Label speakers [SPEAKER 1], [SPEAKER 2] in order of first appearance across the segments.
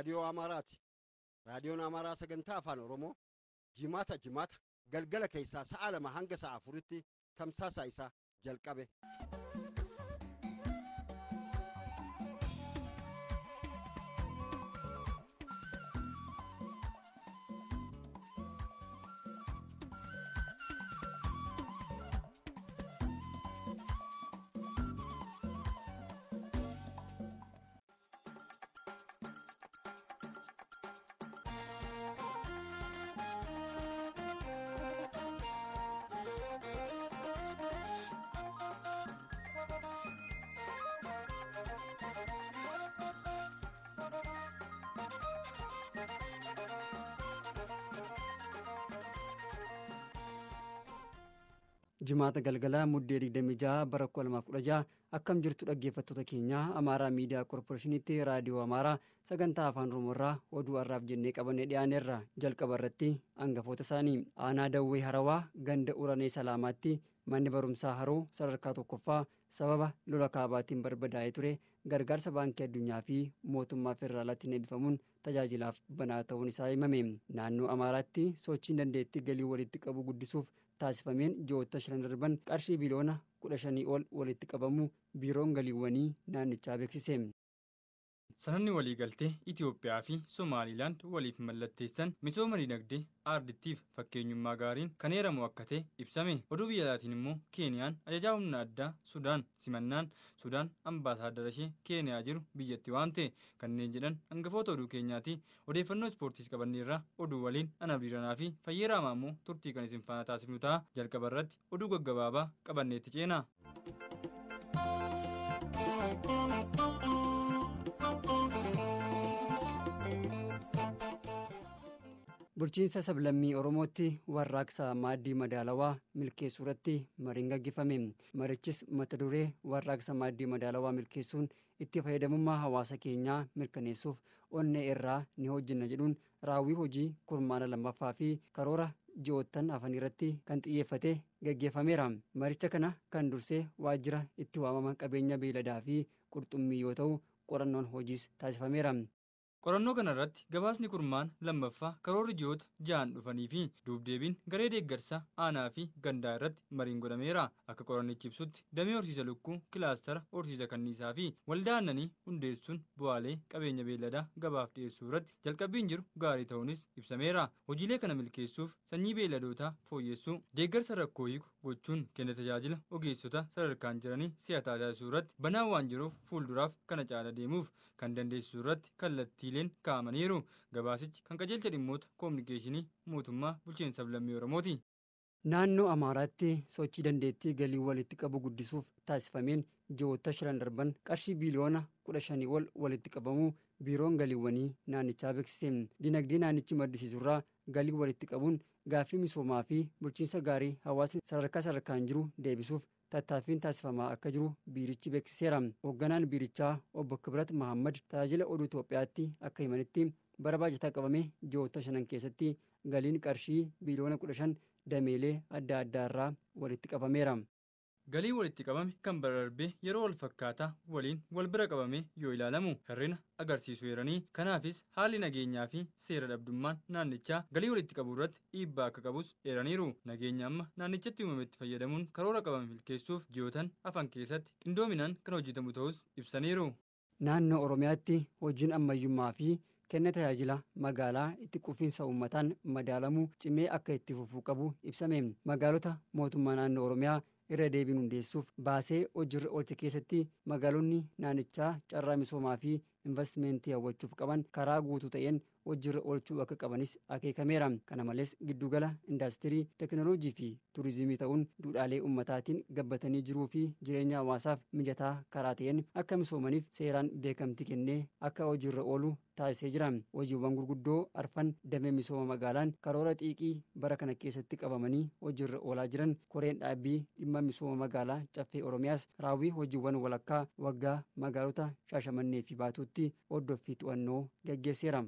[SPEAKER 1] amaaraa Amaaraati. Raadiyoon Amaaraa sagantaa afaan Oromoo jimaata jimaata galgala keessaa sa'aa lama hanga sa'a afuritti tamsaasa isaa jalqabe.
[SPEAKER 2] maata galgalaa muddee 26 bara 2016 akkam jirtu dhaggeeffattoota keenya Amaaraa Miidiyaa Korporeeshiniitti Raadiyoo Amaaraa sagantaa afaan Oromoorraa oduu arraaf jennee qabannee dhiyaaneerra jalqaba irratti angafoota isaanii aanaa Dawwee Harawaa ganda Uranee Salaamaatti manni barumsaa Haroo sadarkaa tokkoffaa sababa lola kaabaatiin barbadaa'ee ture gargaarsa baankii addunyaa fi mootummaa federaalaattiin eebbifamuun tajaajilaaf banaa ta'uun isaa imame Naannoo Amaaraatti sochiin dandeetti galii walitti qabu guddisuuf taasifameen ji'oota shanan darban qarshii biliyoona 15 ol walitti qabamuu biiroon galiiwwanii naannichaa beeksise.
[SPEAKER 3] Sananni waliigaltee Itoophiyaa fi Somaaliilaand waliif mallatteessan misooma dinagdee aardittiif fakkeenyummaa gaariin kan heeramu akka ta'e ibsame. Oduu laatiin immoo Keeniyaan ajajaa humna addaa Sudaan simannaan Sudaan ambaasaadara ishee Keeniyaa jiru biyyatti waan ta'e kanneen jedhan hangafoota oduu keenyaati. Odeeffannoo ispoortiis qabanneerra oduu waliin ana Abdiiranaa fi Fayyeeraamaa immoo turtii kan isin faana taasifnu ta'a. Jalqaba oduu gaggabaabaa qabanneetti ceena.
[SPEAKER 2] bulchiinsa sablammii oromootti warraaqsa maaddii madaalawaa milkeessuu irratti mariin gaggeeffame marichis mata duree warraaqsa maaddii madaalawaa milkeessuun itti fayyadamummaa hawaasa keenyaa mirkaneessuuf onnee irraa ni hojjenna jedhuun raawwii hojii kurmaana lammaffaa fi karoora ji'oottan afan irratti kan xiyyeeffate gaggeeffameera maricha kana kan dursee waajjira itti waamama qabeenya beeladaa fi qurxummii yoo ta'u qorannoon hojiis taasifameera
[SPEAKER 3] Qorannoo kana irratti gabaasni kurmaan lammaffaa karoorri ji'oota ja'an dhufanii fi dubdeebiin garee deeggarsa aanaa fi gandaa irratti mariin godhameera. Akka qorannichi ibsutti damee horsiisa lukkuu kilaastara horsiisa kanniisaa fi waldaa hundeessuun bu'aalee qabeenya beeladaa gabaaf dhiyeessuu irratti jalqabbiin jiru gaarii ta'uunis ibsameera. Hojiilee kana milkeessuuf sanyii beelladootaa fooyyessuu, deeggarsa rakkoo hiiku. gochuun kenna tajaajila ogeessota sadarkaan jiranii si'ataa taasisuu irratti banaan waan jiruuf fuulduraaf kana caala deemuuf kan dandeessisuu irratti kallattiileen kaa'amaniiru. Gabaasichi kan qajeelcha dhimmoota koominikeeshinii mootummaa bulchiinsa lammii Oromooti.
[SPEAKER 2] Naannoo Amaaraatti sochii dandeettii galii walitti qabu guddisuuf taasifameen ji'oota darban qarshii biiliyoona kudha shanii wal walitti qabamu biiroon galiiwwanii naannichaa beeksise. Dinagdee naannichi maddisiisurraa galii walitti qabuun gaaffii misoomaa fi bulchiinsa gaarii hawaasni sadarkaa sadarkaan jiru deebisuuf tattaaffiin taasifamaa akka jiru biirichi beeksiseera. Hoogganaan biirichaa obbo Kibrat Mahammad tajaajila oduu Itoophiyaatti akka himanitti bara baajataa qabame ji'oota shanan keessatti galiin qarshii biiliyoona kudha shan dameelee adda irraa walitti qabameera.
[SPEAKER 3] galii walitti qabame kan bararbee yeroo wal fakkaataa waliin wal bira qabame yoo ilaalamu hirrina agarsiisu eeranii kanaafis haalli nageenyaa fi seera dhabdummaan naannichaa galii walitti qabu irratti dhiibbaa akka qabus eeraniiru nageenya amma naannichatti uumametti fayyadamuun karoora qabame milkeessuuf jiyootan afan keessatti qindoominaan kan hojjetamu ta'us ibsaniiru.
[SPEAKER 2] naannoo oromiyaatti hojiin ammayyummaa fi kenna tajaajila magaalaa itti quufinsa uummataan madaalamuu cimee akka itti fufuu qabu ibsame magaalota mootummaa naannoo oromiyaa irra deebiin hundeessuuf baasee hojirra oolcha keessatti magaalonni naanichaa carraa misoomaa fi investimentii hawwachuuf qaban karaa guutuu ta'een hojiirra oolchuu akka qabanis akeekameera kana malees giddugala indaastirii teekinooloojii fi tuurizimii ta'uun duudhaalee ummataatiin gabbatanii jiruu fi jireenya hawaasaaf mijataa karaa ta'een akka misoomaniif seeraan beekamti kennee akka hojiirra ooluu taasisee jira hojiiwwan gurguddoo arfan damee misooma magaalaan karoora xiiqii bara kana keessatti qabamanii hojiirra oolaa jiran koreen dhaabbii dhimma misooma magaalaa caffee oromiyaas raawwii hojiiwwan walakkaa waggaa magaalota shaashamannee fi baatuutti hordoffii to'annoo gaggeesseera.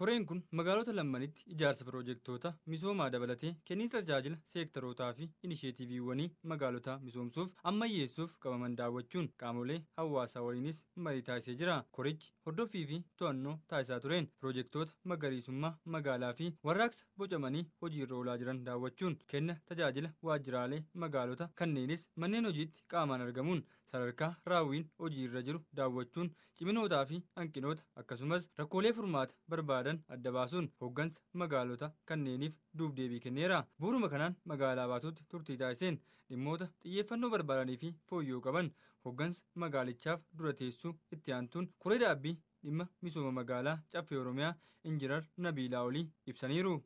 [SPEAKER 3] Koreen kun magaalota lammanitti ijaarsa piroojektoota misoomaa dabalatee kenniinsa tajaajila seektarootaa fi inisheetiiviiwwanii magaalotaa misoomsuuf ammayyeessuuf qabaman daawwachuun qaamolee hawaasaa waliinis marii taasisee jira. Korichi hordoffii fi to'annoo taasisaa tureen piroojektoota magariisummaa magaalaa fi warraaqsa bocamanii irra oolaa jiran daawwachuun kenna tajaajila waajjiraalee magaalota kanneenis manneen hojiitti qaamaan argamuun sadarkaa raawwiin hojii irra jiru daawwachuun ciminootaa fi hanqinoota akkasumas rakkoolee furmaata barbaadan adda baasuun hoggansa magaalota kanneeniif duubdeebii kenneera. buuruma kanaan magaalaa baatutti turtii taasiseen dhimmoota xiyyeeffannoo barbaadanii fi fooyyoo qaban hoggansa magaalichaaf dura teessuu itti aantuun kuree dhaabbii dhimma misooma magaalaa caffee Oromiyaa Injinar Nabiilaa olii ibsaniiru.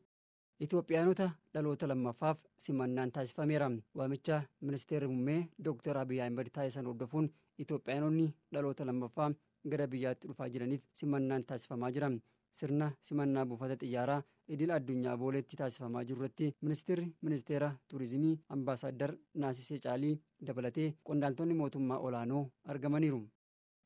[SPEAKER 2] Itoophiyaanota dhaloota lammaffaaf simannaan taasifameera. Waamicha ministeerri muummee Dr. Abiyyi Ahmed taasisan hordofuun Itoophiyaanonni dhaloota lammaffaa gara biyyaatti dhufaa jiraniif simannaan taasifamaa jira. Sirna simannaa buufata xiyyaaraa idil addunyaa booleetti taasifamaa jiru ministiri ministeerri ministeera tuurizimii ambaasaaddar Naasisee Caalii dabalatee qondaaltonni mootummaa olaanoo argamaniiru.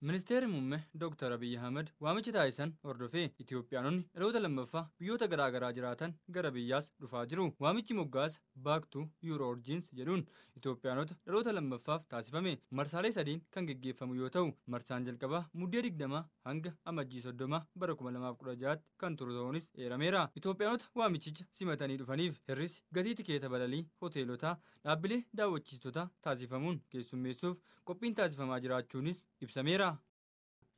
[SPEAKER 3] ministeeri muummee Dr. Abiyyi Ahmed waamicha taasisan hordofee Itoophiyaanonni dhaloota lammaffaa biyyoota garaa garaa jiraatan gara biyyaas dhufaa jiru. Waamichi moggaasa baaktuu yuuroo orjiins jedhuun Itoophiyaanota dhaloota lammaffaaf taasifame marsaalee sadiin kan geggeeffamu yoo ta'u marsaan jalqabaa muddee digdamaa hanga amajjii soddoma bara 2016 kan turu ta'uunis eerameera. Itoophiyaanota waamichicha simatanii dhufaniif hirris gatii tikeeta balalii hoteelotaa dhaabbilee daawwachiistota taasifamuun keessummeessuuf qophiin taasifamaa jiraachuunis ibsameera.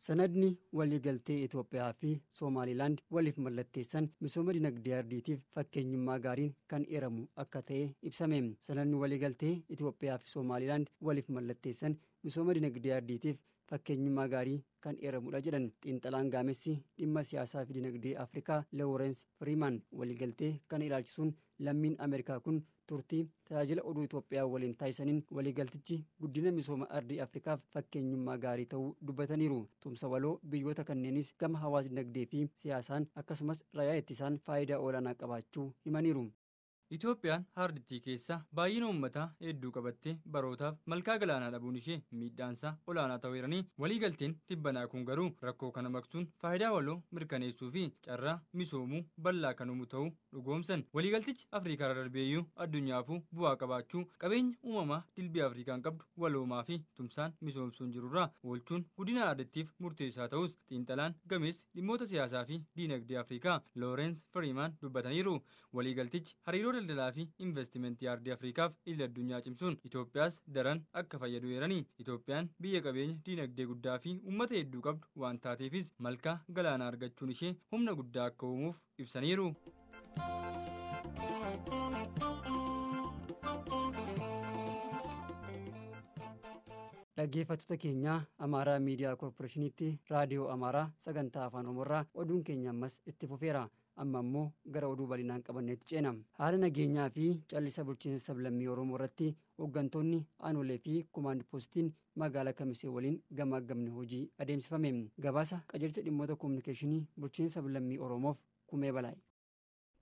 [SPEAKER 2] Sanadni waliigaltee Itoophiyaa fi Somaalilaand waliif mallatteessan misooma dinagdee ardiitiif fakkeenyummaa gaarii kan eramu akka ta'e ibsame. Sanadni waliigaltee Itoophiyaa fi Somaalilaand waliif mallatteessan misooma dinagdee ardiitiif fakkeenyummaa gaarii kan eeramudha jedhan xiinxalaan gaamessi dhimma siyaasaa fi dinagdee Afrikaa Laaworensi Firiimaan waliigaltee kana ilaalchisuun lammiin Ameerikaa kun turtii tajaajila oduu Itoophiyaa waliin taa'isaniin waliigaltichi guddina misooma ardii Afrikaaf fakkeenyummaa gaarii ta'uu dubbataniiru. Tumsa waloo biyyoota kanneenis gama hawaasdinagdee fi siyaasaan akkasumas rayaa ittisaan faayidaa olaanaa qabaachuu himaniiru.
[SPEAKER 3] Itoophiyaan haardittii keessa baay'ina uummataa hedduu qabattee barootaaf malkaa galaanaa dhabuun ishee miidhaansaa olaanaa ta'eeranii waliigalteen tibbanaa kun garuu rakkoo kana maqsuun faayidaa waloo mirkaneessuu fi carraa misoomuu bal'aa kan uumu ta'uu dhugoomsan waliigaltichi afrikaa darbeeyyuu addunyaafuu bu'aa qabaachuu qabeenya uumamaa dilbii afriikaan qabdu waloomaa fi tumsaan misoomsuun jirurraa oolchuun guddina ardittiif murteessaa ta'us xiinxalaan gameessi dhimmoota siyaasaa fi diinagdee afriikaa loorensi firiimaan dubbataniiru daldalaa fi investimentii aardii Afriikaaf idil addunyaa cimsuun Itoophiyaas daran akka fayyadu eeranii Itoophiyaan biyya qabeenya diinagdee guddaa fi uummata hedduu qabdu waan taateefis malkaa galaanaa argachuun ishee humna guddaa akka uumuuf ibsaniiru.
[SPEAKER 2] dhaggeeffattoota keenya amaaraa miidiyaa koorporeeshiniitti raadiyoo amaaraa sagantaa afaan oromoorraa oduun keenya ammas itti fufeera amma immoo gara oduu bal'inaan qabannetti ceenama haala nageenyaa fi callisa bulchiinsa sablammii oromoo irratti hooggantoonni aanolee fi kumaand poostiin magaalaa kamisee waliin gama hojii adeemsifame gabaasa qajeelcha dhimmoota koominikeeshinii bulchiinsa sablammii oromoof kumee balaa'e.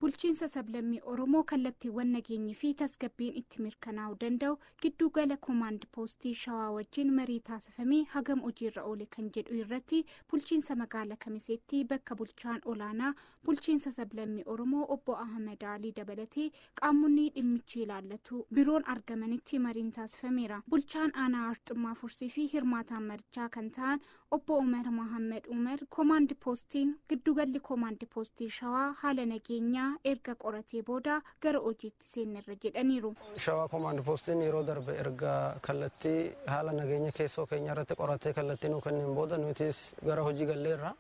[SPEAKER 4] bulchiinsa sablammii oromoo kallattiiwwan nageenyi fi tasgabbiin itti mirkanaa'uu danda'u giddu gala koomaand poostii shawaa wajjin marii taasifame hagam hojiirra oole kan jedhu irratti bulchiinsa magaala kamiseetti bakka bulchaan olaanaa bulchiinsa sablammii oromoo obbo ahmed alii dabalatee qaamonni dhimmichi ilaallatu biroon argamanitti mariin taasifameera bulchaan aanaa arxummaa fursii fi hirmaataan marichaa kan ta'an obbo umar mahammed umar koomaand poostiin giddugalli shawaa haala nageenyaa erga qoratee booda gara hojiitti seenarra jedhaniiru.
[SPEAKER 5] Shawaa koomaand poostiin yeroo darbe erga kallattii haala nageenya keessoo keenya irratti qoratee kallattii nuu kenneen booda nutis gara hojii galleerra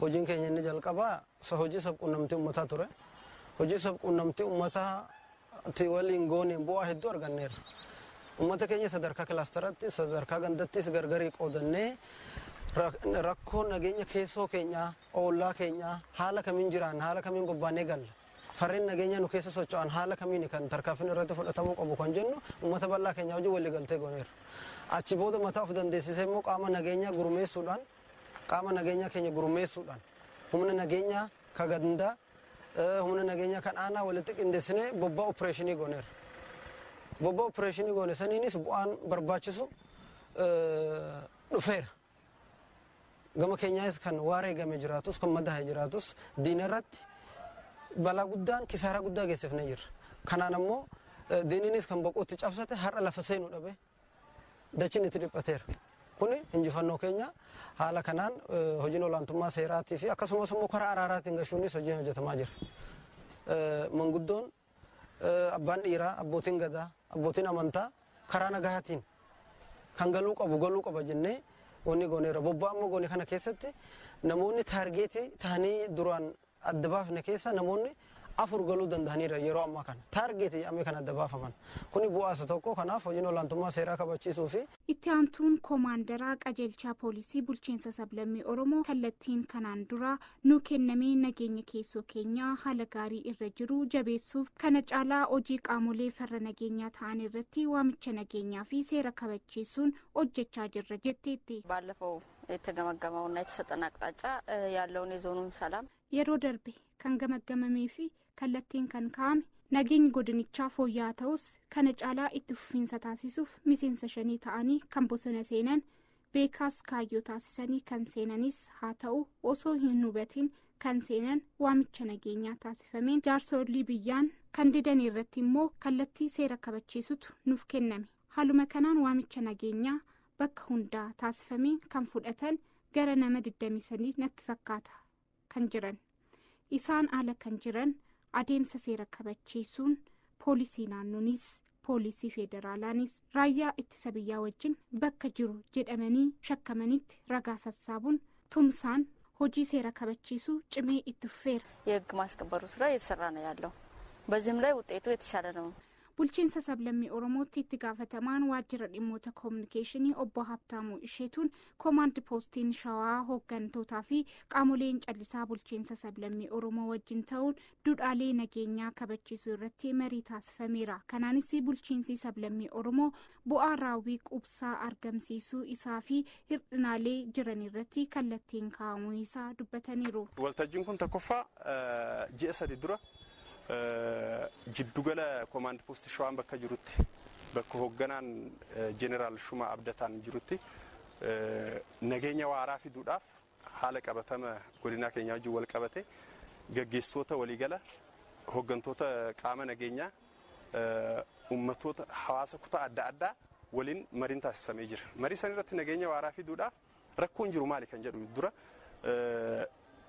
[SPEAKER 5] hojiin keenya inni jalqabaa hojii sabquunnamtii ummataa ture hojii sabquunnamtii uummataa waliin gooneen bu'aa hedduu arganneerra. ummata keenya sadarkaa kilaastaratti sadarkaa gandattis gargarii qoodannee rakkoo nageenya keessoo keenyaa oollaa keenya haala kamiin jiraan haala kamiin bobbaannee galla farreen nageenya nu keessa socho'an haala kamiin kan tarkaaffiin irratti fudhatamuu qabu kan jennu uummata bal'aa keenyaa gooneera. Achi booda mataa of dandeessisee immoo qaama gurmeessuudhaan qaama keenya gurmeessuudhaan humna nageenyaa ka humna nageenyaa kan aanaa walitti bobbaa opereeshinii gooneera. Bobbaa opereeshinii goone saniinis bu'aan barbaachisu dhufeera. gama keenyaas kan waaree game jiraatus kan madaha jiraatus diina irratti balaa guddaan kisaaraa guddaa geessifne jirra. Kanaan ammoo diininis kan boqootti cabsate har'a lafa seenu dhabe dachin itti dhiphateera. Kun injifannoo keenya haala kanaan hojiin olaantummaa seeraatii fi akkasumas immoo karaa araaraatiin gashuunis hojiin hojjetamaa jira. Manguddoon abbaan dhiiraa, abbootiin gadaa, abbootiin amantaa karaa nagaatiin kan galuu qabu galuu qaba jennee Wanni gooneera bobba'ammoo goone kana keessatti namoonni taargeetii ta'anii duraan adda baafne keessa namoonni afur galuu dandahaniira yeroo ammaa kana taargeeti jedhamee kan adda baafaman kuni bu'aasa tokko kanaaf hojiin olaantummaa seeraa kabachiisuu fi.
[SPEAKER 4] itti antuun koomaandaraa qajeelchaa poolisii bulchiinsa sablammii oromoo kallattiin kanaan dura nu kennamee nageenya keessoo keenyaa haala gaarii irra jiru jabeessuuf kana caalaa hojii qaamolee farra nageenyaa ta'an irratti waamicha nageenyaa fi seera kabachiisuun hojjechaa jirra jetteetti. ባለፈው የተገመገመውና kallattiin kan kaa'ame nageenya godinichaa fooyya'aa ta'us kana caalaa itti fufiinsa taasisuuf miseensa shanii ta'anii kan bosona seenan beekaas kaayyoo taasisanii kan seenanis haa ta'u osoo hin hubatiin kan seenan waamicha nageenyaa taasifameen jaarsolii biyyaan kan didanii irratti immoo kallattii seera kabachiisutu nuuf kenname haaluma kanaan waamicha nageenyaa bakka hundaa taasifameen kan fudhatan gara nama diddamisanii natti fakkaata kan jiran isaan kan jiran. adeemsa seera kabachiisuun poolisii naannoonis poolisii federaalaanis raayyaa ittisa biyyaa wajjin bakka jiru jedhamanii shakkamanitti ragaa sassaabuun tumsaan hojii seera kabachiisuu cimee itti fufeera የህግ ማስከበሩ ስራ እየተሰራ ነው ያለው በዚህም ላይ ውጤቱ የተሻለ ነው bulchiinsa sablammii oromootti itti gaafatamaan waajjira dhimmoota koominikeeshinii obbo habtaamuu isheetuun koomaand poostiin shawaa hooggantootaa fi qaamoleen callisaa bulchiinsa sablammii oromoo wajjin ta'uun duudhaalee nageenyaa kabachiisuu irratti marii taasifameera kanaanis bulchiinsi sablammii oromoo bu'aa raawwii qubsaa argamsiisuu isaa fi hir'inaalee jiran irratti kallattiin kaa'amuu isaa dubbataniiru.
[SPEAKER 6] waltajjiin kun tokkoffaa eh, ji'a sadi dura. jiddugala komaand poost shawaan bakka jirutti bakka hoogganaan jeeneraal Shumaa Abdataan jirutti nageenya waaraa fiduudhaaf haala qabatama godinaa keenyaa wajjin wal qabate gaggeessoota waliigala hooggantoota qaama nageenyaa ummatoota hawaasa kutaa adda addaa waliin mariin taasisamee jira. Marii san irratti nageenya waaraa fiduudhaaf rakkoon jiru maali kan jedhu dura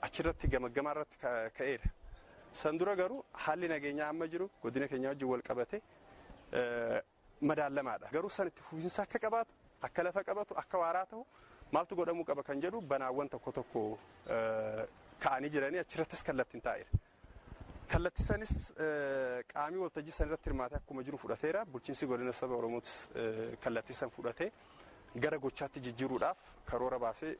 [SPEAKER 6] achirratti gamaggamaa irratti ka'eera. San dura garuu haalli nageenyaa amma jiru godina keenyaa wajjin wal qabate eh, madaalamaadha. Garuu san itti fufiinsa akka qabaatu, akka lafa qabatu, akka waaraa ta'u maaltu godhamuu qaba kan jedhu banaawwan tokko tokko eh, kaa'anii jiranii achirrattis kallattiin taa'eera. Kallatti sanis eh, qaamii waltajjii san irratti hirmaatee akkuma jiru fudhateera. Bulchiinsi godina saba Oromootis kallattii san fudhatee gara gochaatti jijjiiruudhaaf karoora baasee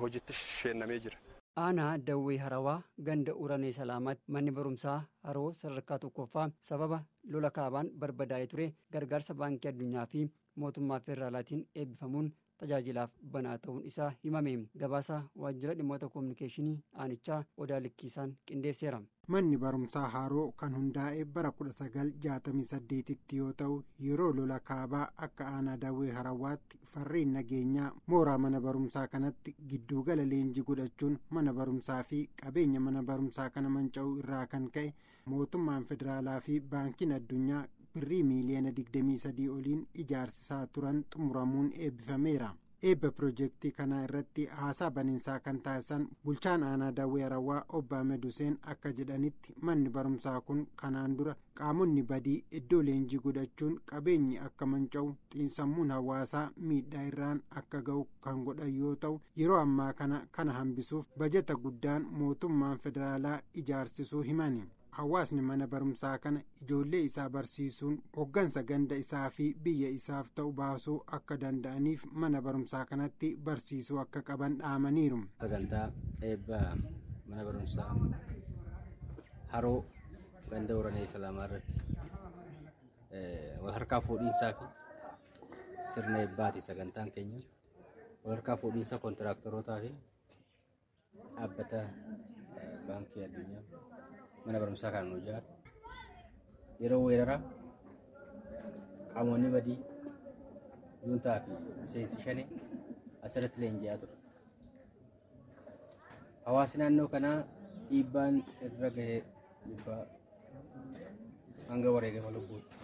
[SPEAKER 6] hojiitti sheennamee jira.
[SPEAKER 2] aanaa dawwee harawaa ganda uranee salaamaatti manni barumsaa haroo sadarkaa tokkoffaa sababa lola kaabaan barbadaa'ee ture gargaarsa baankii addunyaa fi mootummaa federaalaatiin eebbifamuun tajaajilaaf banaa ta'uun isaa himame gabaasa waajjira dhimmoota koominikeeshinii aanichaa odaa likkiisaan qindeesseera.
[SPEAKER 7] manni barumsaa haaroo kan hundaa'e bara 1968 tti yoo ta'u yeroo lola kaabaa akka aanaa daawwee harawaatti farreen nageenyaa mooraa mana barumsaa kanatti gidduugala leenjii godhachuun mana barumsaa fi qabeenya mana barumsaa kana manca'uu irraa kan ka'e mootummaan federaalaa fi baankiin addunyaa birrii miiliyoona sadii oliin ijaarsisaa turan xumuramuun eebbifameera. eebba proojektii kanaa irratti haasaa baniinsaa kan taasisan bulchaan aanaa daawwee arawaa obbo Ahmed akka jedhanitti manni barumsaa kun kanaan dura qaamonni badii iddoo leenjii godhachuun qabeenyi akka manca'u xiinsammuun hawaasaa miidhaa irraan akka ga'u kan godhan yoo ta'u yeroo ammaa kana kana hambisuuf bajata guddaan mootummaan federaalaa ijaarsisuu himani. hawaasni mana barumsaa kana ijoollee isaa barsiisuun hoggansa ganda isaa fi biyya isaaf ta'u baasuu akka danda'aniif mana barumsaa kanatti barsiisuu akka qaban dhaamaniiru. sagantaa
[SPEAKER 1] eebba
[SPEAKER 3] mana barumsaa haroo ganda horanee salaamaa irratti eh, wal harkaa fuudhinsaa fi sirna eebbaati sagantaan keenya wal harkaa fuudhinsa kontiraaktarootaa fi dhaabbata eh, baankii addunyaa. mana barumsaa kaanu hojjaa yeroo weerara qaamonni badii yuuntaa fi miseensi shane asirratti leenji'aa ture. Hawaasi naannoo kanaa dhiibbaan irra gahee dhiibbaa hanga wareegama lubbuutti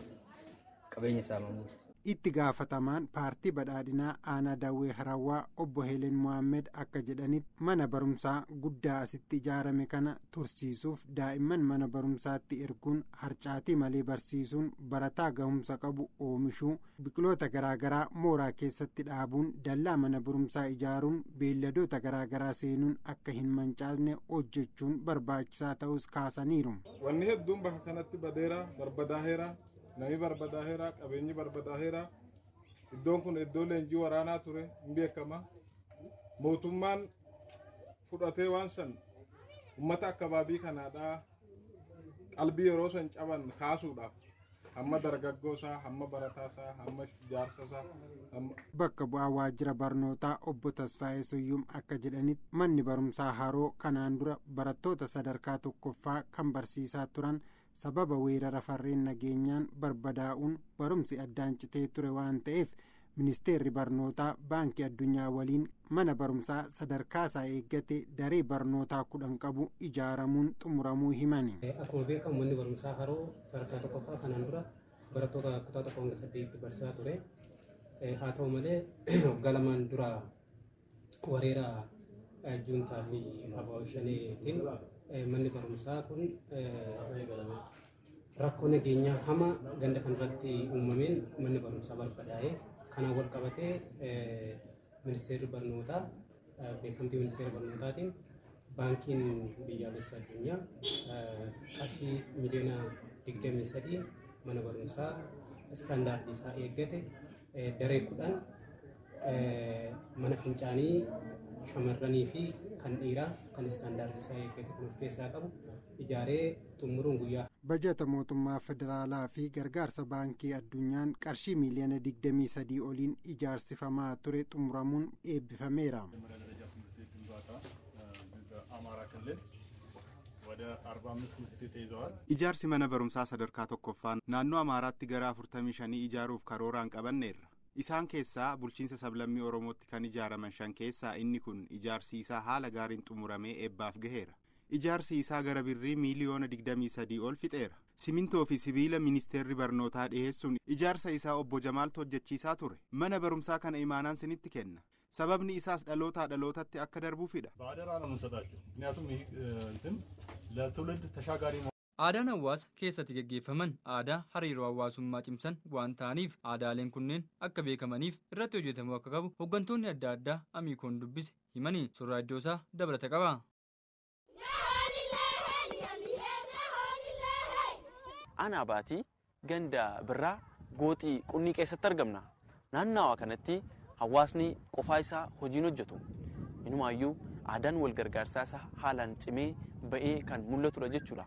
[SPEAKER 3] qabeenya saamamuutti.
[SPEAKER 7] itti gaafatamaan paartii badhaadhinaa aanaa daawwee harawaa obbo helen mohaammed akka jedhanitti mana barumsaa guddaa asitti ijaarame kana tursiisuuf daa'imman mana barumsaatti erguun harcaatii malee barsiisuun barataa gahumsa qabu oomishuu biqiloota garaagaraa mooraa keessatti dhaabuun dallaa mana barumsaa ijaaruun beelladoota garaagaraa seenuun akka hin mancaasne hojjechuun barbaachisaa ta'us kaasaniiru.
[SPEAKER 6] wanni hedduun bakka kanatti badeera
[SPEAKER 7] barbadaaheera namni barbadaa heeraa qabeenyi barbadaa heeraa iddoon kun iddoo leenjii waraanaa ture hin beekama mootummaan fudhatee waan san ummata akkabaabii kanaadhaa qalbii yeroo san caban kaasuudhaaf hamma isaa hamma barataasaa hamma isaa. bakka bu'aa waajjira barnootaa obbo tasfaa'ee suyyuum akka jedhanitti manni barumsaa haroo kanaan dura barattoota sadarkaa tokkoffaa kan barsiisaa turan sababa weerara farreen nageenyaan barbadaa'uun barumsi addaancitee ture waan ta'eef ministeerri barnootaa baankii addunyaa waliin mana barumsaa sadarkaa isaa eeggate daree barnootaa kudhan qabu ijaaramuun xumuramuu himani.
[SPEAKER 8] Akkuma beekamu manni barumsaa haroo sadarkaa tokkoffaa kanaan dura barattoota kutaa tokko hanga barsiisaa ture. Eh, haa ta'u malee waggaa lamaan wareera eh, juuntaa fi abbaa manni barumsaa kun rakkoo nageenyaa hama ganda kanarratti uumameen manni barumsaa barbadaa'ee kanaan wal qabatee ministeerri barnootaa beekamtii ministeera barnootaatiin baankiin biyyaalessa addunyaa qarshii miliyoona digdamii sadii mana barumsaa istaandaardii isaa eeggate daree kudhan mana fincaanii shamarranii fi kan dhiiraa kan istaandaardii isaa eeggate of keessaa qabu ijaaree xumuruun guyyaa.
[SPEAKER 7] Bajata mootummaa federaalaa fi gargaarsa baankii addunyaan qarshii miiliyoona sadi'i oliin ijaarsifamaa ture xumuramuun eebbifameera. Ijaarsi mana barumsaa sadarkaa
[SPEAKER 9] tokkoffaan naannoo Amaaraatti gara shanii ijaaruuf karooraan qabanneerra. isaan keessaa bulchiinsa sablammii oromootti kan ijaaraman shan keessaa inni kun ijaarsi isaa haala gaariin xumuramee eebbaaf gaheera ijaarsi isaa gara birrii miiliyoona sadii ol fixeera simintoo fi sibiila ministeerri barnootaa dhiheessuun ijaarsa isaa obbo jamaaltu hojjechiisaa ture mana barumsaa kana imaanaan sinitti kenna sababni isaas dhalootaa dhalootatti akka darbuufidha.
[SPEAKER 3] Aadaan hawaasa keessatti geggeeffaman aadaa hariiroo hawaasummaa cimsan waan ta'aniif aadaaleen kunneen akka beekamaniif irratti hojjetamuu akka qabu hooggantoonni adda addaa amiikoon dubbise himanii surraa iddoo isaa dabalata qaba. Anaa
[SPEAKER 10] baatii gandaa birraa gooxii qunnii keessatti argamna. naannawaa kanatti hawaasni qofaa isaa hojiin hojjetu. Inumaayyuu aadaan wal gargaarsaa isaa haalaan cimee ba'ee kan mul'atudha jechuudha.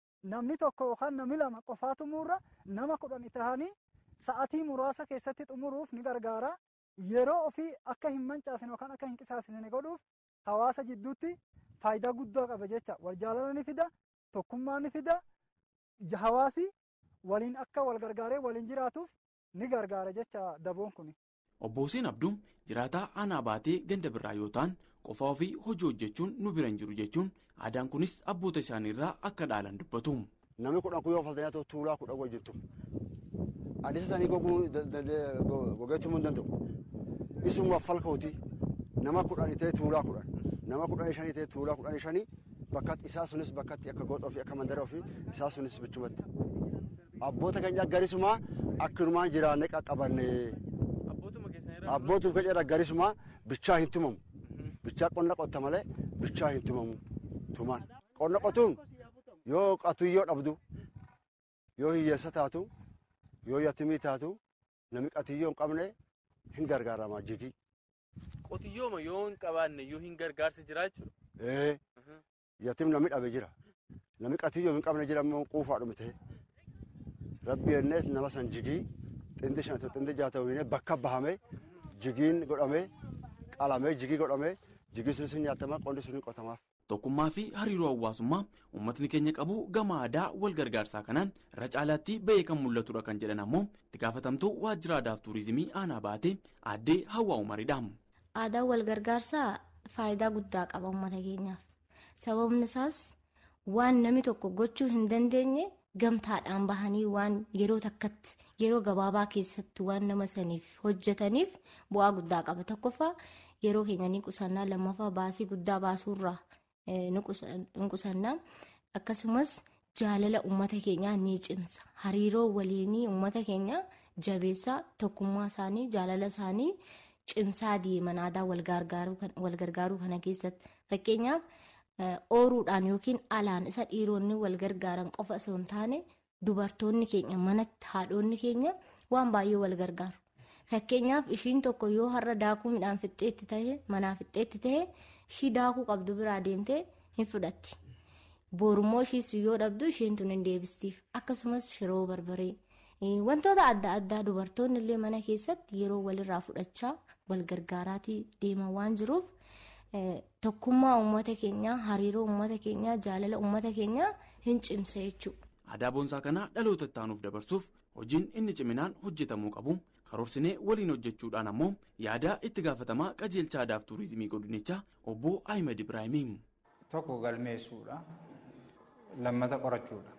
[SPEAKER 9] namni tokko yookaan namni lama qofaa xumurra
[SPEAKER 3] nama kudhan ta'anii sa'atii muraasa keessatti xumuruuf ni gargaara. Yeroo ofii akka hin mancaasine yookaan akka hin qisaasisne godhuuf hawaasa jidduutti faayidaa guddaa qaba jecha wal jaalala ni fida tokkummaa ni fida hawaasi waliin akka wal gargaaree waliin jiraatuuf ni gargaara jecha daboon kun.
[SPEAKER 10] Obboosiin Abduun jiraataa aanaa baatee ganda birraa yoo ta'an qofaa ofii hojii hojjechuun nu biran jiru jechuun aadaan kunis abboota isaanii irraa akka dhaalan dubbatu.
[SPEAKER 1] Namni kudhan kun yoo faltanii tuulaa kudha hojjettu adeemsa isaanii gogeetumuu hin danda'u. Isuma falkooti nama kudhan ta'e tuulaa kudhan nama kudhan shanii ta'e tuulaa kudhan shanii bakka isaa sunis bakkatti akka goota ofii akka mandara ofii isaa sunis bichumatti. Abboota keenyaa garisumaa akkinumaan jiraannee qaqqabanne. Abbootuma keenyaa irraa bichaa hin tumamu. gochaa qonna qottamale bichaa hin tumamu tuman qonna qotuun yoo qatuyyoo dhabdu yoo hiyyeessa taatu yoo yatimii taatu nami qatiyyoo hin qabne hin gargaarama jigi.
[SPEAKER 10] Qotiyyooma yoo hin qabaanne yoo hin gargaarsi jira jechuudha.
[SPEAKER 1] Ee yatim nami dhabe jira nami qatiyyoo hin qabne jira immoo quufaa dhumte rabbi yennees nama san jigii xindi shan xindi jaatawwiine bakka bahame jigiin godhame qalame jigii godhame Jigiinsi nyaatamaa qoonni sun qotamaaf. Tokkummaa fi hariiroo
[SPEAKER 10] hawaasummaa uummatni keenya qabu gama aadaa wal gargaarsaa kanaan irra caalaatti bahee kan mul'atudha kan jedhan ammoo itti gaafatamtuu waajjira aadaaf tuurizimii aanaa baatee aaddee Hawwaa Umariidha.
[SPEAKER 11] Aadaan wal gargaarsaa faayidaa guddaa qaba ummata keenyaaf. Sababni isaas waan namni tokko gochuu hin dandeenye gamtaadhaan bahanii waan yeroo takkatti yeroo gabaabaa keessatti waan nama saniif hojjetaniif bu'aa guddaa qaba. Tokkoffaa yeroo keenya ni qusannaa lammaffaa baasii guddaa baasuurraa ni qusannaa akkasumas jaalala uummata keenyaa ni cimsa hariiroo waliinii uummata keenyaa jabeessaa tokkummaa isaanii jaalala isaanii cimsaa deeman aadaa wal gargaaruu kana keessatti fakkeenyaaf ooruudhaan yookiin alaan isa dhiironni wal gargaaran qofa osoo hin taane dubartoonni keenya manatti haadhoonni keenya waan baay'ee wal gargaaru. fakkeenyaaf ishiin tokko yoo har'a daakuu midhaan fixxeetti ta'e manaa fixxeetti ta'e ishii daakuu qabdu biraa deemtee hin fudhatti boorummoo ishiis yoo dhabdu isheen tun hin deebistiif akkasumas shiroo barbaree wantoota adda addaa dubartoonni illee mana keessatti yeroo walirraa fudhachaa wal gargaaraatii deeman waan jiruuf. Tokkummaa uummata keenyaa hariiroo uummata keenyaa jaalala uummata keenyaa hin cimsa jechuudha.
[SPEAKER 10] Aadaa boonsaa kanaa dhaloota itti dabarsuuf hojiin inni ciminaan hojjetamuu qabu Karoorsinee waliin hojjechuudhaan ammoo yaadaa itti gaafatamaa qajeelchaadhaaf tuurizimii godhunichaa obbo Ahimad Ibrahimiin. Tokko galmeessuudha.
[SPEAKER 3] Lammata qorachuudha.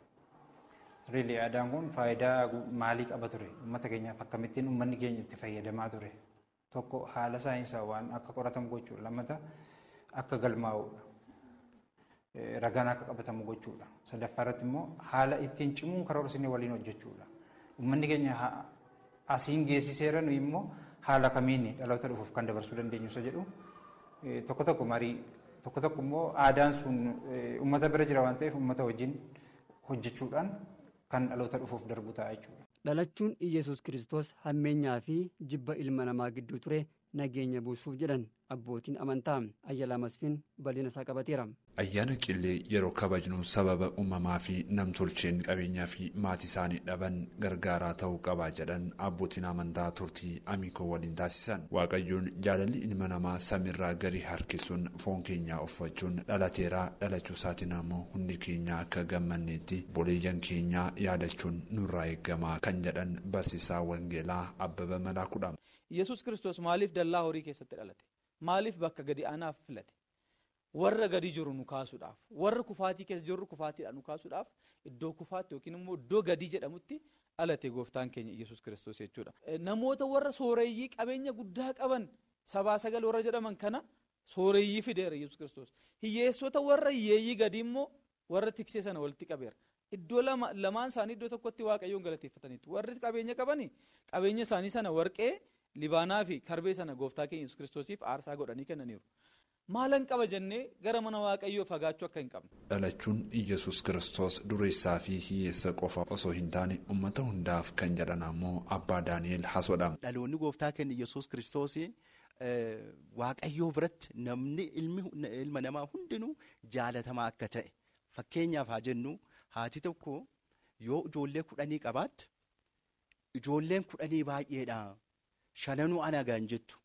[SPEAKER 3] Riilii yaadaan kun faayidaa maalii qaba ture? Uummata keenyaaf akkamittiin uummanni keenya itti fayyadamaa ture? Tokko haala
[SPEAKER 7] saayinsaa waan akka qoratamu gochuudha. Lammata akka galmaa'uudha. Eh, ragaan akka qabatamu gochuudha. Sadaffaa irratti immoo haala ittiin cimuun karoorsinee waliin hojjechuudha.
[SPEAKER 3] Uummanni keenya asiin geessiseera nu immoo haala kamiin dhaloota dhufuuf kan dabarsuu dandeenyu isa jedhu e, tokko tokko marii tokko tokko immoo aadaan sun e, uummata bira jira waan ta'eef uummata wajjin hojjechuudhaan kan dhaloota dhufuuf darbu ta'a jechuudha.
[SPEAKER 2] Dhalachuun Iyyasuus Kiristoos hammeenyaa fi jibba ilma namaa gidduu ture nageenya buusuuf jedhan abbootiin amantaa ayyaala masfiin bal'ina isaa qabateera.
[SPEAKER 12] ayyaana qillee yeroo kabajnu sababa uumamaa fi nam-tolcheen qabeenyaa fi maatii isaanii dhaban gargaaraa ta'uu qaba jedhan abbootiin amantaa turtii amikoo waliin taasisan waaqayyoon jaalalli ilma namaa samiirraa gadi harkisuun foon keenyaa uffachuun dhalateeraa dhalachuu isaatiin ammoo hundi keenyaa akka gammanneetti boleeyyan keenyaa yaadachuun nurraa eegamaa kan jedhan barsiisaa wangeelaa abbaba malaa kudhan.
[SPEAKER 13] kiristoos dallaa horii keessatti dhalate. maaliif bakka gadi aanaaf filate warra gadi jiru nu kaasuudhaaf warra kufaatii keessa jirru kufaatiidhaan nu kaasuudhaaf iddoo kufaatti yookiin immoo iddoo gadi jedhamutti dhalate gooftaan keenya yesus kiristoos jechuudha. Eh, namoota warra sooreyyi qabeenya guddaa qaban sabaa sagal warra jedhaman kana sooreyyi fideera yesus kiristoos hiyyeessota warra hiyyeeyyii gadi immoo warra tiksee sana walitti qabeera. Iddoo lamaan isaanii iddoo tokkotti waaqayyoon galateeffataniitu warri qabeenya qabanii qabeenya isaanii sana warqee libaanaa fi karbee sana gooftaa keenya yesus kiristoosiif aarsaa godhanii kennaniiru. maalan qaba jennee gara mana waaqayyoo fagaachuu akka hin qabne.
[SPEAKER 12] dhalachuun iyesus kiristoos dureessaa fi hiyyeessa qofaa osoo hin taane uummata hundaaf kan jedhan ammoo abbaa daani'el hasoodhaam.
[SPEAKER 9] dhaloonni gooftaa kennu yesus kiristoos waaqayyoo biratti namni ilma namaa hundinuu jaalatamaa akka ta'e fakkeenyaaf haa jennu haati tokko yoo ijoollee kudhanii qabaatte ijoolleen kudhanii baay'eedha shananuu ana gaan jettu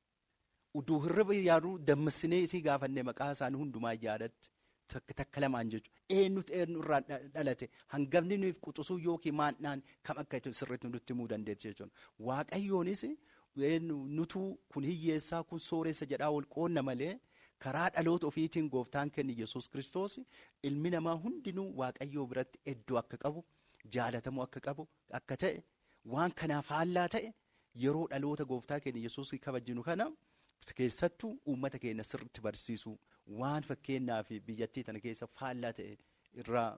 [SPEAKER 9] udduu hirriba yaaduu dammassinee isii gaafannee maqaa isaanii hundumaa yaadatti takka takka lamaan jechuudha. Eenyutu eenyu irraa dhalate hangafni nuuf quxisuu yookiin maadnaan kam akka sirritti nutti himuu dandeessu jechuudha. Waaqayyoonis nutuu kun hiyyeessaa kun sooressa jedhaa wal qoonna malee karaa dhaloota ofiitiin gooftaan kenni yesus kiristoos ilmi namaa hundinuu waaqayyoo biratti iddoo akka qabu jaalatamuu akka qabu akka ta'e waan kanaaf faallaa ta'e. yeroo dhaloota gooftaa keenya yesuus kabajinu kana keessattuu uummata keenya sirriitti barsiisu waan fakkeenyaa fi biyyattii tana keessa faallaa ta'e irraa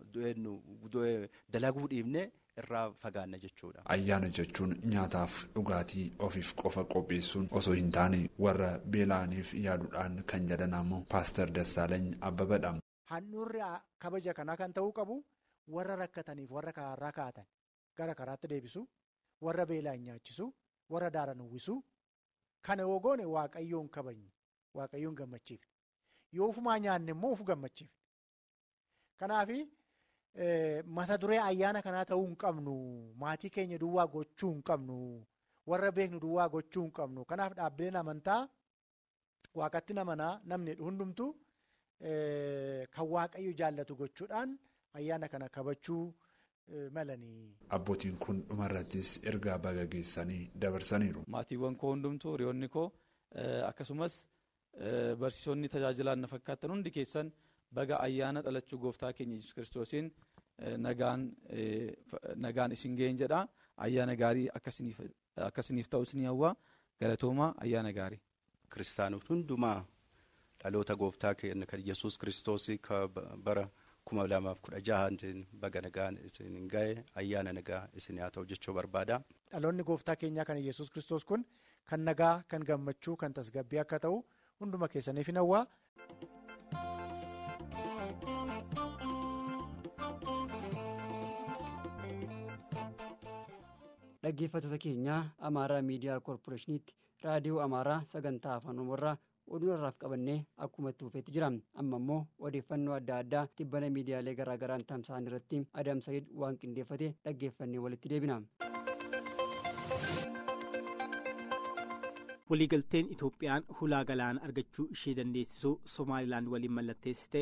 [SPEAKER 9] dalaguu dhiibne. irraa fagaanna jechuudha.
[SPEAKER 12] Ayyaana jechuun nyaataaf dhugaatii ofiif qofa qopheessuun osoo hin taane warra beela'aniif yaaduudhaan kan ammoo paaster Dassaalany Abbabadha.
[SPEAKER 9] Handhuurri kabaja kanaa kan ta'uu qabu warra rakkataniif warra karaa kaatan gara karaatti deebisu warra beela'an nyaachisu warra daaran uwwisu kana yoo goone waaqayyoon kabajne waaqayyoon gammachiifne yoo ufumaa nyaanne immoo ofu gammachiifne kanaafi mata duree ayyaana kanaa ta'uu hin qabnu maatii keenya duwwaa gochuu hin qabnu warra beeknu duwwaa gochuu hin qabnu kanaaf dhaabbileen amantaa waaqatti namanaa namni hundumtu kan waaqayyo jaallatu gochuudhaan ayyaana kana kabachuu. Eh, malanii.
[SPEAKER 12] Abbootiin kun dhumarrattis ergaa baga geessanii dabarsaniiru.
[SPEAKER 13] Maatiiwwan koo hundumtuu hiriyoonni koo eh, akkasumas eh, barsiisonni tajaajilaan na fakkaatan hundi keessan baga ayyaana dhalachuu gooftaa keenya yesus kiristoosiin nagaan isin ga'een jedha. Ayyaana gaarii akkasiniif ta'u isin hawwa galatooma ayyaana gaarii.
[SPEAKER 9] Kiristaanota hundumaa dhaloota gooftaa keenya kan yesus kiristoosii bara. kuma lamaaf kudha isin baga nagaan isin hin ayyaana nagaa isin haa ta'u jechuu barbaada. Dhaloonni gooftaa keenyaa kan yesus kiristoos kun kan nagaa kan gammachuu kan tasgabbii akka ta'u hunduma keessaniif hin hawwaa.
[SPEAKER 2] dhaggeeffattoota keenyaa amaaraa miidiyaa koorporeeshiniitti raadiyoo amaaraa sagantaa afaan oduu irraaf qabannee itti hufeetti jira amma immoo odeeffannoo adda addaa tibbana miidiyaalee garaagaraan tamsa'an irratti adam sayid waan qindeeffate dhaggeeffannee walitti deebina. waliigalteen itoophiyaan hulaa
[SPEAKER 8] galaana argachuu ishee dandeessisu somaalilaand waliin mallatteessite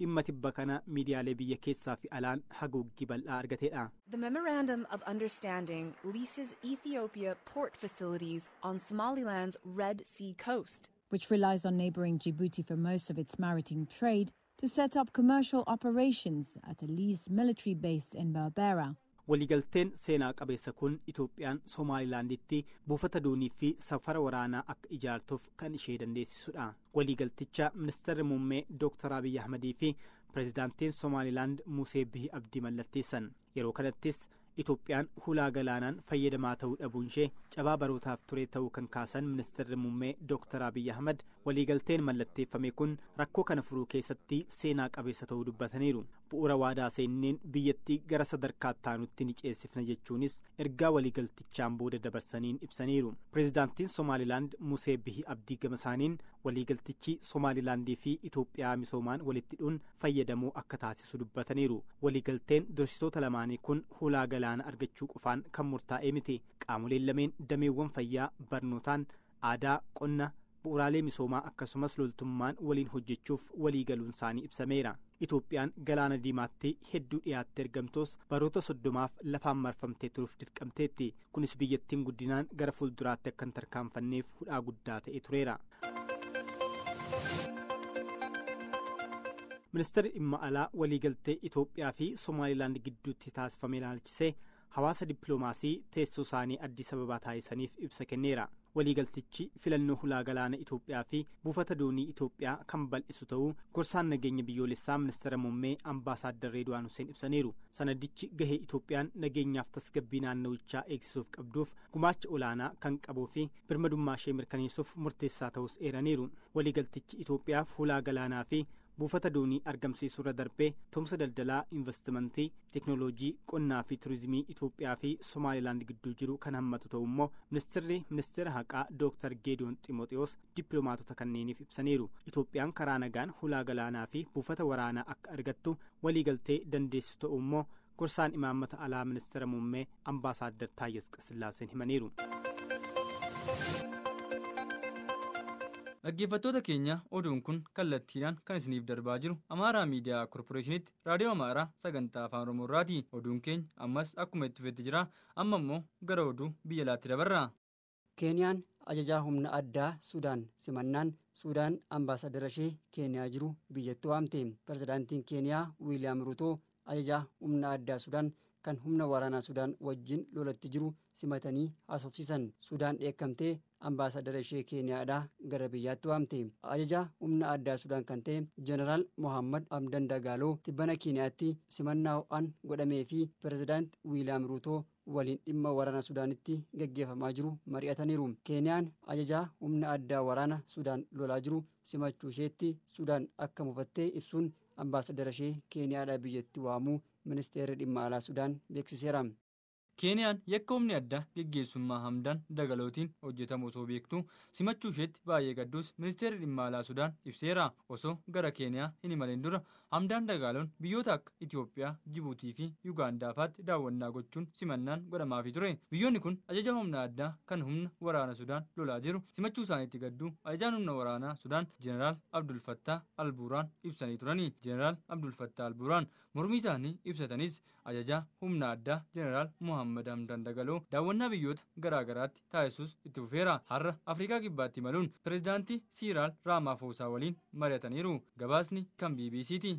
[SPEAKER 8] dhimma tibba kana miidiyaalee biyya keessaa fi alaan haguuggii bal'aa argateedha.
[SPEAKER 14] The memorandum of understanding leases Ethiopia port facilities on Somaliland's Red Sea coast.
[SPEAKER 3] which relies on neighboring Djibouti for most
[SPEAKER 14] of its maritime trade,
[SPEAKER 3] to set up commercial
[SPEAKER 4] operations at a leased military base in Berbera.
[SPEAKER 8] waliigalteen seenaa qabeessa kun itoophiyaan somaalilaanditti buufata duunii fi safara waraanaa akka ijaartuuf kan ishee dandeessisudha waliigalticha ministeerri muummee dooktar abiyyi ahmadii fi prezidaantiin somaalilaand musee bihi abdii mallatteessan yeroo kanattis Itoophiyaan hulaa galaanaan fayyadamaa ta'uu dhabuun ishee cabaa barootaaf ture ta'uu kan kaasan ministeerri muummee Dooktar Abiyyi Ahmad waliigalteen mallatteeffame kun rakkoo kana furuu keessatti seenaa qabeessa ta'uu dubbataniiru. bu'uura waadaa seenneen biyyattii gara sadarkaa taanutti ni ceessifna jechuunis ergaa waliigaltichaan booda dabarsaniin ibsaniiru pirezidaantiin somaaliiland musee bihi abdii gama isaaniin waliigaltichi somaalilaandii fi itoophiyaa misoomaan walitti dhuun fayyadamoo akka taasisu dubbataniiru waliigalteen dursitoota lamaanii kun hulaa galaana argachuu qofaan kan murtaa'ee miti qaamoleen lameen dameewwan fayyaa barnootaan aadaa qonna bu'uuraalee misoomaa akkasumas loltummaan waliin hojjechuuf waliigaluun isaanii ibsameera. Itoophiyaan galaana diimaatti hedduu dhiyaattee argamtus baroota soddomaaf lafaan marfamtee turuuf dirqamteetti. Kunis biyyattiin guddinaan gara fuulduraatti akka hin tarkaanfanneef hudhaa guddaa ta'e tureera. Ministeerri dhimma alaa waliigaltee Itoophiyaa fi Somaalilaand gidduutti taasifame ilaalchisee hawaasa dippiloomaasii teessoo isaanii Addis Ababaa taa'isaniif ibsa kenneera. waliigaltichi filannoo hulaagalaanaa Itoophiyaa fi buufata doonii Itoophiyaa kan bal'isu ta'uu gorsaan nageenya biyyoolessaa ministeera muummee ambaasaadar Reedwaan Hussein ibsaniiru. Sanadichi gahee Itoophiyaan nageenyaaf tasgabbii naannawichaa eegsisuuf qabduuf gumaacha olaanaa kan qabuu fi birmadummaa ishee mirkaneessuuf murteessaa ta'us eeraniiru. Waliigaltichi Itoophiyaaf hulaagalaanaa fi buufata doonii irra darbee tumsa daldalaa investimentii teknoolojii qonnaa fi turizimii Itoophiyaa fi somaaliilaand gidduu jiru kan hammatu ta'u immoo ministirri ministeera haqaa Dr. Geediyoon Ximooxiyoos dippiloomaatota kanneeniif ibsaniiru. Itoophiyaan karaa nagaan hulaa galaanaa fi buufata waraanaa akka argattu waliigaltee dandeessu ta'u immoo gorsaan imaammata alaa ministeera muummee ambaasaadar Taayes Qasillaaseen himaniiru.
[SPEAKER 3] Dhaggeeffattoota keenya oduun kun kallattiidhaan kan isiniif darbaa jiru Amaaraa Miidiyaa Korporeeshinitti Raadiyoo Amaaraa sagantaa afaan irraati Oduun keenya ammas akkuma itti fufetti jira. Amma immoo gara oduu biyya laatti dabarra.
[SPEAKER 2] Keeniyaan ajajaa humna addaa Sudaan simannaan Sudaan ambaasadara ishee Keeniyaa jiru biyyattii waamte. Pirezidaantiin Keeniyaa Wiiliyaam Ruutoo ajajaa humna addaa Sudaan kan humna waraanaa Sudaan wajjin lolatti jiru simatanii haasofsiisan. Sudaan dheekkamtee ambaasadara ishee keeniyaadhaa gara biyyaatti waamte ajajaa humna addaa sudaan kan ta'e jeneraal mohammad abdandagaaloo dagaaloo tibbana keeniyaatti simannaa ho'aan godhamee fi pirezidaant wiilaam ruutoo waliin dhimma waraana sudaanitti gaggeeffamaa jiru mari'ataniiru keeniyaan ajajaa humna addaa waraana sudaan lolaa jiru simachuu isheetti sudaan akka mufattee ibsuun ambaasadara ishee keeniyaadhaa biyyatti waamuu ministeerri dhimma alaa sudaan beeksiseera keeniyaan yakka humni
[SPEAKER 3] addaa geggeessummaa hamdaan dagalootiin hojjetamu osoo beektu simachuu isheetti baay'ee gadduus ministeeri dhimma alaa sudaan ibseera osoo gara keeniyaa hin maleen dura hamdaan dagaloon biyyoota akka itiyoophiyaa jibuutii fi yuugaandaa faatti daawwannaa gochuun simannaan godhamaafi ture biyyoonni kun ajaja humna addaa kan humna waraana sudaan lolaa jiru simachuu isaaniitti gadduu ajajaan humna waraanaa sudaan jeneraal abdul fattaa ibsanii turani jeneraal abdul fattaa albuuraan mormii isaanii ibsatanis ajajaa humna addaa jeneraal Mohaammed dandagaloo daawwannaa biyyoota garaagaraatti taasisus itti fufeera. Har'a Afriikaa Kibbaatti imaluun pirezidaantii Siiraal Raamaaphoosaa waliin mari'ataniiru. Gabaasni kan BBC'ti.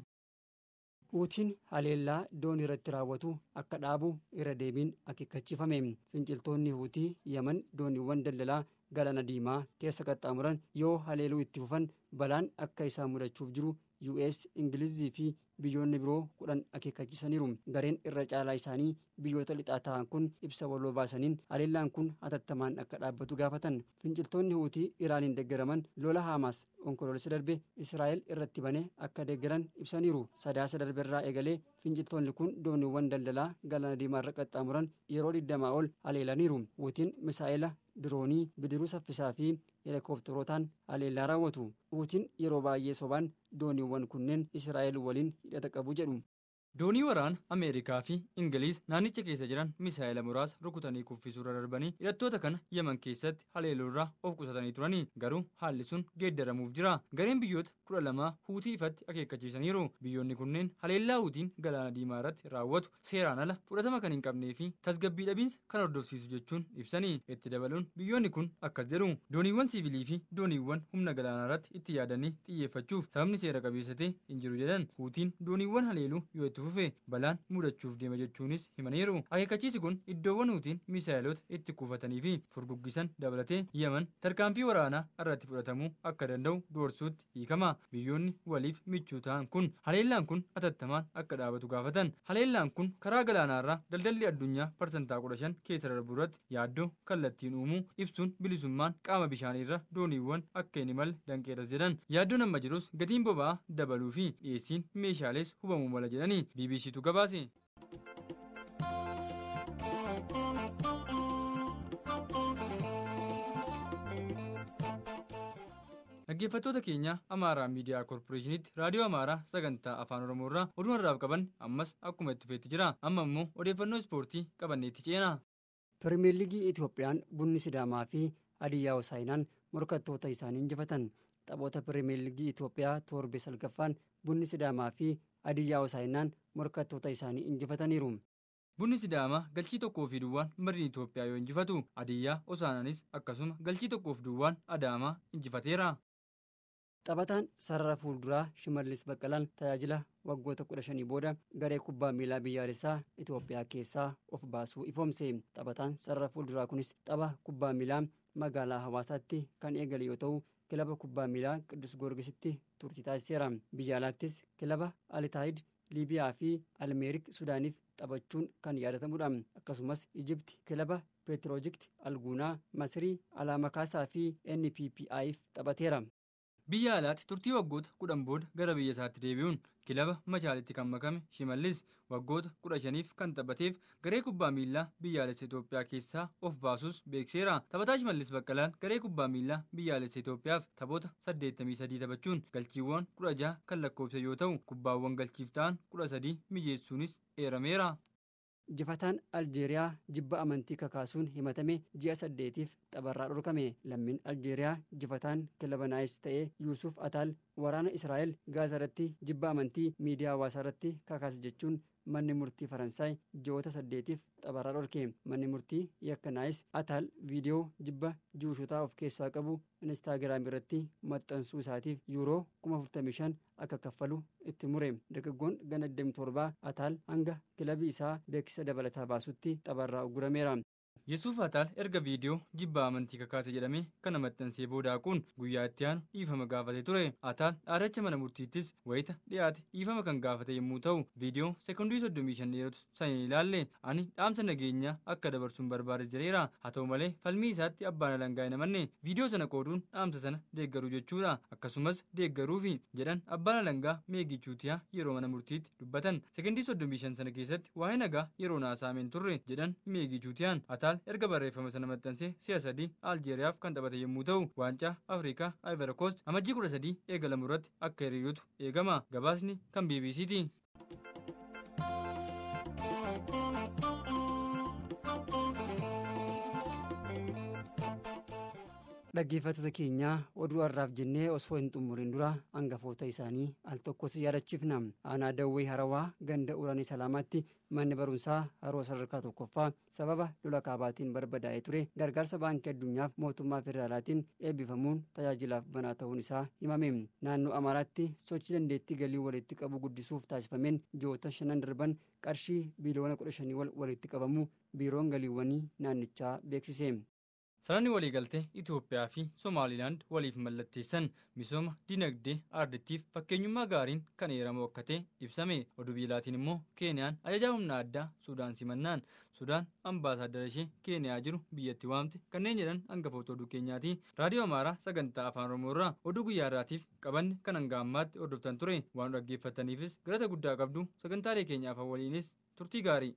[SPEAKER 2] Huutiin haleellaa doonii irratti raawwatu akka dhaabu irra deebiin akeekkachiifame. Finciltoonni Huutii yeman dooniiwwan daldalaa galana diimaa keessa qaxxaamuran yoo haleeluu itti fufan balaan akka isaan mudachuuf jiru US Ingilizii fi biyyoonni biroo kudhan akeekachisaniiru gareen irra caalaa isaanii biyyoota lixaa ta'an kun ibsa walloo baasaniin haleellaan kun hatattamaan akka dhaabbatu gaafatan finciltoonni huutii iraaniin deeggaraman lola haamaas onkoloolessa darbe israa'el irratti banee akka deeggaran ibsaniiru sadaasa darbe irraa eegalee finciltoonni kun dooniiwwan daldalaa galana qaxxaamuran yeroo 20 ol haleelaniiru diroonii bidiruu saffisaa fi heelikoopterootaan haleellaa raawwatu. utiin yeroo baay'ee sobaan dooniiwwan kunneen Israa'el waliin hidhata qabu jedhu.
[SPEAKER 3] Doonii waraana Ameerikaa fi Ingiliiz naannicha keessa jiran misaayila muraasa rukutanii kuffisuurra darbanii hidhattoota kana yeman keessatti haleeluurraa of qusatanii turani. Garuu haalli sun geeddaramuuf jira. Gareen biyyoota kudha lamaa Huutii ifatti akeekkachiisaniiru. Biyyoonni kunneen haleellaa Huutiin galaana diimaa irratti raawwatu seeraan ala fudhatama kan hin qabnee fi tasgabbii dhabiinsa kan hordofsiisu jechuun ibsanii Itti dabaluun biyyoonni kun akkas jedhu. Dooniiwwan siivilii fi dooniiwwan humna galaanaa irratti itti yaadanii xiyyeeffachuuf sababni seera qabeessa hin jiru jedhan. Huutiin dooniiwwan itti balaan mudachuuf deema jechuunis himaniiru. Akeekkachiisi kun iddoowwan nutiin misaayilota itti kuufatanii fi furguggisan dabalatee Yemen tarkaanfii waraanaa irratti fudhatamuu akka danda'u doorsuutti hiikama. Biyyoonni waliif michuu ta'an kun haleellaan kun atattamaan akka dhaabatu gaafatan. Haleellaan kun karaa galaanaarraa daldalli addunyaa parsantaa kudha shan keessa darbuurratti yaaddoo kallattiin uumuu ibsuun bilisummaan qaama bishaaniirra dooniiwwan akka hin danqeeras jedhan. Yaaddoon amma jirus gatiin boba'aa dabaluu fi dhiyeessiin meeshaalees hubamuu mala jedhani. BBC tu Dhaggeeffattoota keenya Amaaraa Miidiyaa Korporeeshiniitti Raadiyoo Amaaraa sagantaa Afaan Oromoo irraa oduun irraaf qaban ammas akkuma itti feetti jira. Amma immoo odeeffannoo ispoortii qabanneetti ceena.
[SPEAKER 2] Pirimeer Liigii Itoophiyaan bunni Sidaamaa fi Hadiyyaa Hosaayinaan morkattoota isaanii jifatan Taphoota Pirimeer Liigii Itoophiyaa torbe salgaffaan bunni Sidaamaa fi adiyyaa Hoosaayinaan morkattoota isaanii injifataniiru.
[SPEAKER 3] Bunni Sidaamaa galchii tokkoo fi duwwaan mariin Itoophiyaa yoo injifatu adiyyaa osaanaanis akkasuma galchii tokko fi duwwaan Adaamaa injifateera.
[SPEAKER 2] xaphataan sarara fuulduraa Shimallis Baqqalaan tajaajila waggoota kudha shanii booda garee kubbaa miilaa biyyaalessaa Itoophiyaa keessaa of baasuu ifoomse. xaphataan sarara fuul duraa kunis tapha kubbaa miilaa magaalaa Hawaasaatti kan eegale yoo ta'u kilaba kubbaa miilaa Qiddus Goorgisitti turtii taasiseera. Biyya alaattis kilaba altaayid Liibiyaa fi Almeerik Sudaaniif taphachuun kan yaadatamudha. Akkasumas Ijipti kilaba Peetroojikt Alguunaa Masrii Alaamakaasaa fi NPPI'f taphateera.
[SPEAKER 3] Biyya alaatti turtii waggoota kudhan booda gara biyya isaatti deebi'uun kilaba machaalitti kan makame shimallis waggoota kudha shaniif kan taphateef garee kubbaa miilaa biyyaalessa Itoophiyaa keessaa of baasus beekseera. Taphataa shimallis baqqalaan garee kubbaa miilaa biyyaalessa Itoophiyaaf taphoota 83 taphachuun galchiiwwan kudha jaha kan lakkoofse yoo ta'u kubbaawwan galchiif ta'an kudha sadii
[SPEAKER 2] mijeessuunis eerameera. jifataan aljeeriyaa jibba amantii kakaasuun himatame ji'a saddeetiif xabarraa dhorkame lammiin aljeeriyaa jifataan kilabanaayis ta'ee yuusuf ataal waraana israa'el gaazarratti jibba amantii miidiyaa hawaasaa irratti kakaase jechuun manni murtii faransaay ji'oota saddeetiif xabaraa dhorke manni murtii yakkanaayis ataal viidiyoo jibba juushotaa of keessaa qabu inistaagiraam irratti maxxansuu isaatiif yuuroo 45,000 akka kaffalu itti mure dargaggoon gana 27 ataal hanga kilabii isaa beeksisa dabalataa baasutti xabarraa uggurameera. Yesuuf
[SPEAKER 3] Ataal erga viidiyoo jibba amantii kakaase jedhame kan maxxansee boodaaquun guyyaa itti aanu dhiifama gaafate ture. Ataal dhaadacha mana murtiittis wayita dhiyaate dhiifama kan gaafate yommuu ta'u viidiyoo seekondii 35 yerootu sanii ilaalle ani dhaamsa nageenyaa akka dabarsuun barbaades jedheera. Haa ta'u malee falmii isaatti abbaan alangaa hin amanne viidiyoo sana qooduun dhaamsa sana deeggaruu jechuudha. Akkasumas deeggaruufi jedhan abbaan alangaa meegichuutiyaa yeroo mana murtiitti dubbatan seekondii sana keessatti waa'ee nagaa yeroo turre erga barreeffama sana maxxansee si'a sadii Aljeeriyaaf kan taphate yommuu ta'u waancaa Afrikaa Ivory Coast amajjii kudha sadii irratti akka hiriyyuutu eegama. Gabaasni kan BBCti.
[SPEAKER 2] Dhaggeeffattoota keenya oduu har'aaf jennee osoo hin xumuriin dura hangafoota isaanii al tokkos yaadachiifna. Aanaa Dawwee Harawaa ganda Uraanii Salaamaatti manni barumsaa Haroo sadarkaa tokkoffaa sababa lola kaabaatiin barbadaa'ee ture gargaarsa baankii addunyaaf mootummaa federaalaatiin eebbifamuun tajaajilaaf banaa ta'uun isaa himame. Naannoo Amaaraatti sochii dandeettii galii walitti qabu guddisuuf taasifameen ji'oota shanan darban qarshii biiliyoona kudha shanii walitti qabamu biiroon galiiwwanii naannichaa beeksise.
[SPEAKER 3] Sararri waliigaltee Itoophiyaa fi Somaaliilaand waliif mallatteessan misooma dinagdee aardittiif fakkeenyummaa gaariin kan heeramu akka ta'e ibsame. Oduu biilaatiin immoo Keeniyaan ajajaa humna addaa Sudaan simannaan suudaan ambaasaadara ishee Keeniyaa jiru biyyatti waamte kanneen jedhan hangafoota oduu keenyaati. Raadiyoo Amaaraa sagantaa afaan Oromoo irraa oduu guyyaa irraatiif qabanne kan hanga ammaatti hordoftan ture waan dhaggeeffataniifis garata guddaa qabdu sagantaalee keenya afaan waliinis turtii gaarii.